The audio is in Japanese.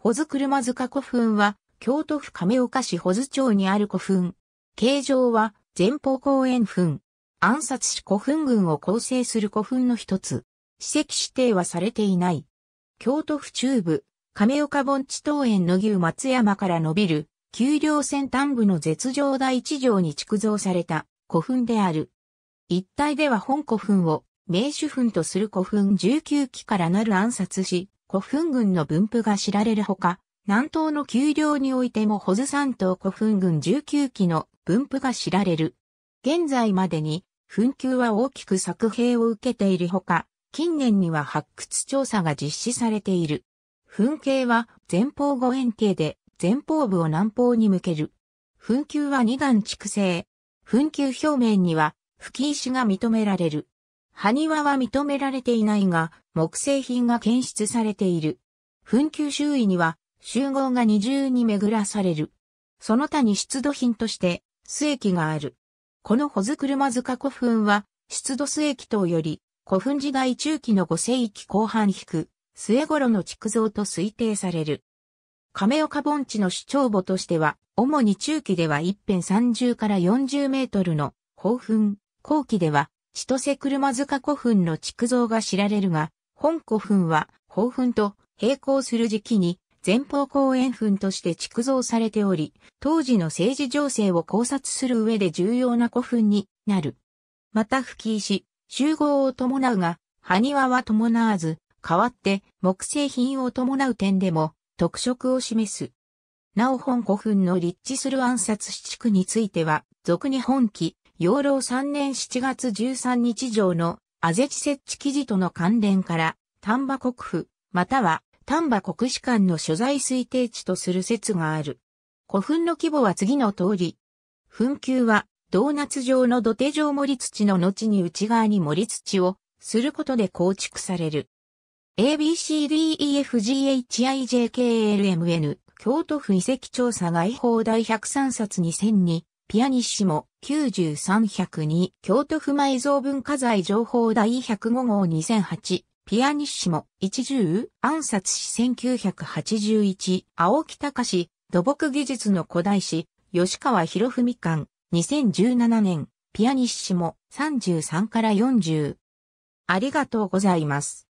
保津車塚古墳は、京都府亀岡市保津町にある古墳。形状は、前方後円墳。暗殺し古墳群を構成する古墳の一つ。史跡指定はされていない。京都府中部、亀岡盆地東園の牛松山から伸びる、丘陵線端部の絶上第一条に築造された古墳である。一帯では本古墳を、名手墳とする古墳19基からなる暗殺し、古墳群の分布が知られるほか、南東の丘陵においても保津山東古墳群19基の分布が知られる。現在までに、墳丘は大きく作兵を受けているほか、近年には発掘調査が実施されている。墳形は前方五円形で前方部を南方に向ける。墳丘は二段築成。墳丘表面には吹き石が認められる。埴輪は認められていないが、木製品が検出されている。墳丘周囲には、集合が二重に巡らされる。その他に出土品として、須液がある。このホズクルマ塚古墳は、出土須液等より、古墳時代中期の五世紀後半引く、末頃の築造と推定される。亀岡盆地の主張墓としては、主に中期では一辺30から40メートルの、宝墳、後期では千歳車塚古墳の築造が知られるが、本古墳は、宝墳と並行する時期に、前方後円墳として築造されており、当時の政治情勢を考察する上で重要な古墳になる。また吹石、集合を伴うが、埴輪は伴わず、代わって木製品を伴う点でも特色を示す。なお本古墳の立地する暗殺地区については、俗に本記、養老3年7月13日上のアゼち設置記事との関連から、丹波国府、または丹波国士官の所在推定地とする説がある。古墳の規模は次の通り。墳丘は、ドーナツ状の土手状盛土の後に内側に盛土をすることで構築される。ABCDEFGHIJKLMN 京都府遺跡調査外報第103冊2002ピアニッシモ93102京都府埋蔵文化財情報第105号2008ピアニッシモ10暗殺史1981青木隆土木技術の古代史吉川博文館2017年ピアニッシモ33から40ありがとうございます。